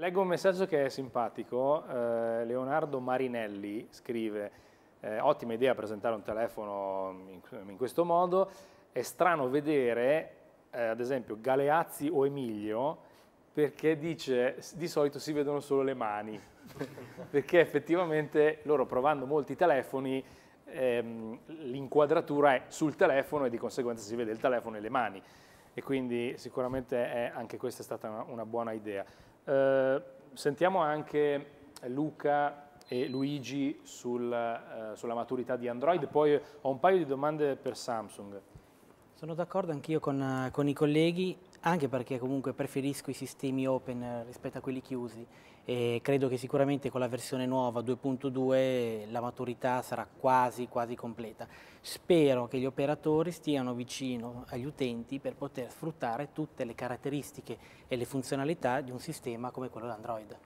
Leggo un messaggio che è simpatico, eh, Leonardo Marinelli scrive eh, ottima idea presentare un telefono in, in questo modo, è strano vedere eh, ad esempio Galeazzi o Emilio perché dice di solito si vedono solo le mani, perché effettivamente loro provando molti telefoni ehm, l'inquadratura è sul telefono e di conseguenza si vede il telefono e le mani e quindi sicuramente è, anche questa è stata una, una buona idea. Eh, sentiamo anche Luca e Luigi sul, eh, sulla maturità di Android, poi ho un paio di domande per Samsung. Sono d'accordo anch'io con, eh, con i colleghi, anche perché comunque preferisco i sistemi open eh, rispetto a quelli chiusi e credo che sicuramente con la versione nuova 2.2 la maturità sarà quasi quasi completa. Spero che gli operatori stiano vicino agli utenti per poter sfruttare tutte le caratteristiche e le funzionalità di un sistema come quello Android.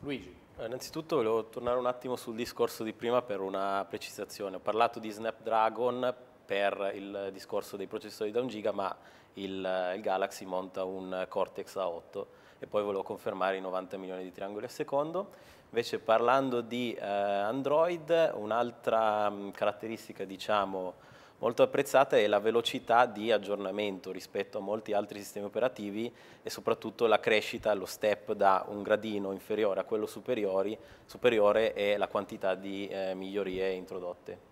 Luigi. Eh, innanzitutto volevo tornare un attimo sul discorso di prima per una precisazione. Ho parlato di Snapdragon per il discorso dei processori da 1 giga, ma il, il Galaxy monta un Cortex A8 e poi volevo confermare i 90 milioni di triangoli al secondo. Invece parlando di eh, Android, un'altra mm, caratteristica diciamo, molto apprezzata è la velocità di aggiornamento rispetto a molti altri sistemi operativi e soprattutto la crescita, lo step da un gradino inferiore a quello superiore e la quantità di eh, migliorie introdotte.